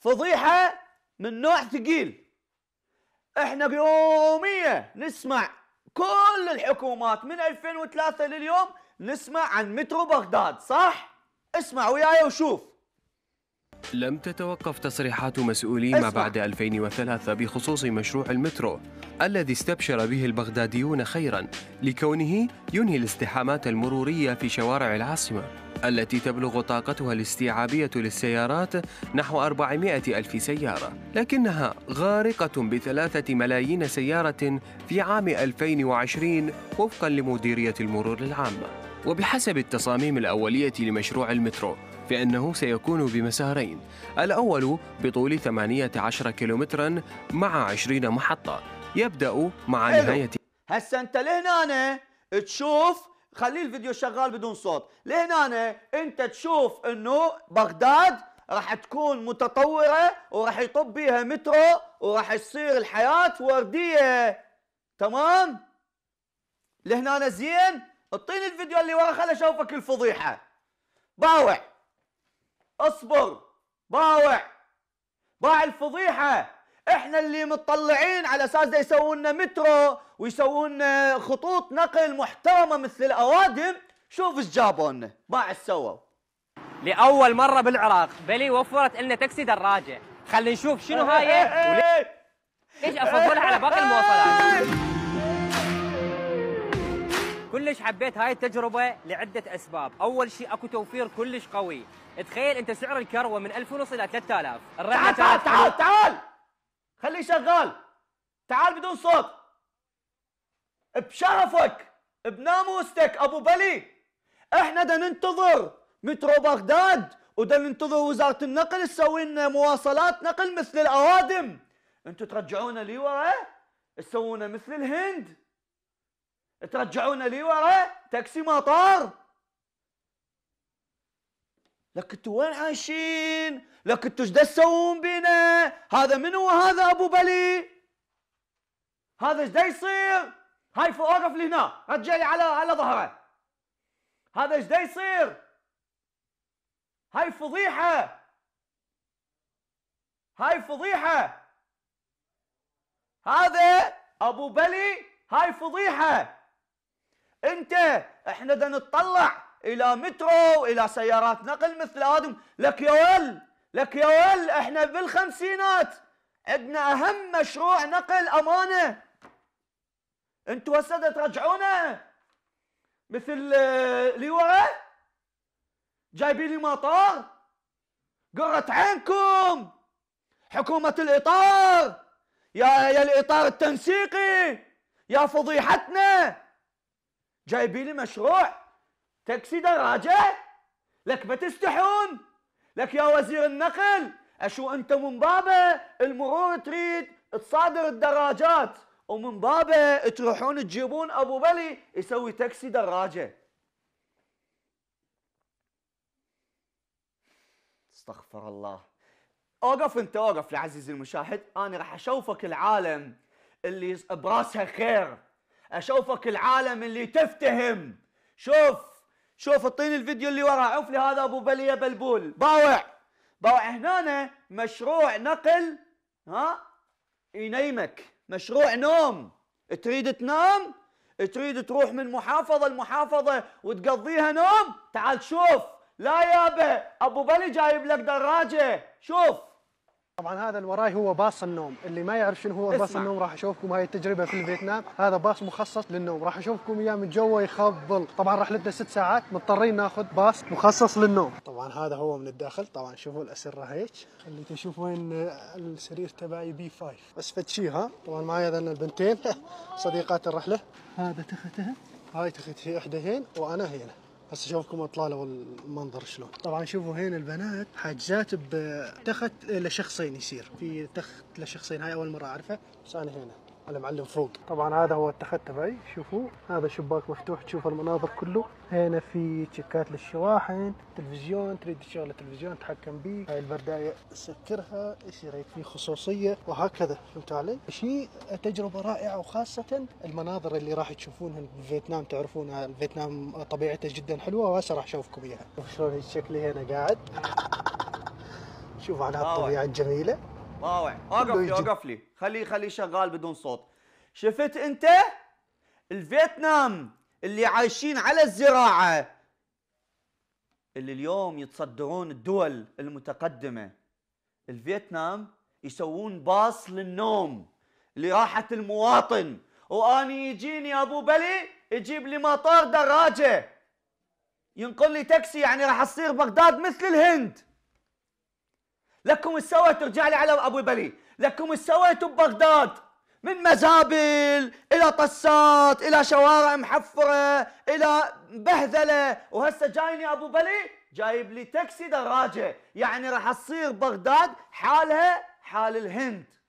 فضيحة من نوع ثقيل احنا يوميا نسمع كل الحكومات من 2003 لليوم نسمع عن مترو بغداد صح؟ اسمع وياي وشوف لم تتوقف تصريحات مسؤولي ما بعد 2003 بخصوص مشروع المترو الذي استبشر به البغداديون خيرا لكونه ينهي الازدحامات المرورية في شوارع العاصمة التي تبلغ طاقتها الاستيعابية للسيارات نحو 400 ألف سيارة لكنها غارقة بثلاثة ملايين سيارة في عام 2020 وفقا لمديرية المرور العامة وبحسب التصاميم الأولية لمشروع المترو فإنه سيكون بمسارين الأول بطول 18 كيلومترا مع 20 محطة يبدأ مع نهاية هسا أنت لهنا تشوف خلي الفيديو شغال بدون صوت لهنا انت تشوف انه بغداد راح تكون متطوره وراح يطب بيها مترو وراح تصير الحياه ورديه تمام لهنا زين اعطيني الفيديو اللي ورا خل اشوفك الفضيحه باوع اصبر باوع باع الفضيحه احنا اللي مطلعين على اساس دا يسوون مترو ويسوون خطوط نقل محترمه مثل الاوادم شوف ايش جابوا لنا ما عاد سووا لاول مره بالعراق بلي وفرت لنا تاكسي دراجه خلينا نشوف شنو هاي إيه، إيه، إيه. ليش افضلها على باقي المواصلات كلش حبيت هاي التجربة لعدة أسباب، أول شيء اكو توفير كلش قوي، تخيل أنت سعر الكروة من ونص إلى 3000 تعال تعال تعال تعال خليه شغال تعال بدون صوت بشرفك بناموستك ابو بلي احنا دا ننتظر مترو بغداد ودا ننتظر وزاره النقل تسوي لنا مواصلات نقل مثل الاوادم انتو ترجعونا لي ورا تسوونا مثل الهند ترجعونا لي ورا تاكسي مطار لك انتوا وين عايشين؟ لك انتوا ايش تسوون بينا؟ هذا من هو هذا ابو بلي؟ هذا ايش يصير؟ هاي فوقف لي هنا، رجع لي على على ظهره. هذا ايش يصير؟ هاي فضيحة. هاي فضيحة. هذا ابو بلي هاي فضيحة. انت احنا بدنا نتطلع الى مترو الى سيارات نقل مثل ادم لك يا ول لك يا ول احنا بالخمسينات عندنا اهم مشروع نقل امانه انتوا هسه ترجعونه مثل آه، لي ورا جايبين لي مطار قرة عينكم حكومة الإطار يا يا الإطار التنسيقي يا فضيحتنا جايبين لي مشروع تاكسي دراجة لك ما تستحون لك يا وزير النقل اشو انت من بابه المرور تريد تصادر الدراجات ومن بابه تروحون تجيبون ابو بلي يسوي تاكسي دراجه استغفر الله اوقف انت اوقف يا عزيزي المشاهد انا راح اشوفك العالم اللي براسها خير اشوفك العالم اللي تفتهم شوف شوف اعطيني الفيديو اللي وراه عوف لي هذا ابو بليه بلبول باوع باوع هنا مشروع نقل ها ينيمك مشروع نوم تريد تنام تريد تروح من محافظه لمحافظه وتقضيها نوم تعال شوف لا يابا ابو بلي جايب لك دراجه شوف طبعا هذا اللي وراي هو باص النوم اللي ما يعرف شنو هو باص النوم راح اشوفكم هاي التجربه في الفيتنام هذا باص مخصص للنوم راح اشوفكم اياه من جوا يخبل طبعا رحلتنا ست ساعات مضطرين ناخذ باص مخصص للنوم طبعا هذا هو من الداخل طبعا شوفوا الاسره هيك اللي تشوف وين السرير تبعي بي 5 بس فتشي ها طبعا معي هذول البنتين صديقات الرحله هذا تختها هاي تختي احدى هين وانا هنا هسه شوفكم اطلاله والمنظر شلون طبعا شوفوا هنا البنات حاجزات بتخت لشخصين يصير في تخت لشخصين هاي اول مره اعرفها بس انا هنا على معلم فروق طبعا هذا هو التخت تبعي شوفوا هذا شباك مفتوح تشوف المناظر كله هنا في تشيكات للشواحن تلفزيون تريد تشغل التلفزيون تتحكم به هاي البرداية تسكرها يصير في خصوصية وهكذا فهمت علي شيء تجربة رائعة وخاصة المناظر اللي راح تشوفونها في فيتنام تعرفونها فيتنام طبيعتها جدا حلوة وهسه راح اشوفكم اياها شوف شلون شكلي هنا قاعد شوفوا على هالطبيعة الجميلة طاوع اوقف لي اوقف لي خليه خليه شغال بدون صوت شفت انت الفيتنام اللي عايشين على الزراعه اللي اليوم يتصدرون الدول المتقدمه الفيتنام يسوون باص للنوم لراحه المواطن واني يجيني ابو بلي يجيب لي مطار دراجه ينقل لي تاكسي يعني راح اصير بغداد مثل الهند لكم السويت ترجع لي على ابو بلي لكم السويت ببغداد من مزابل الى طسات الى شوارع محفره الى بهذله وهسه جايني ابو بلي جايب لي تاكسي دراجه يعني راح تصير بغداد حالها حال الهند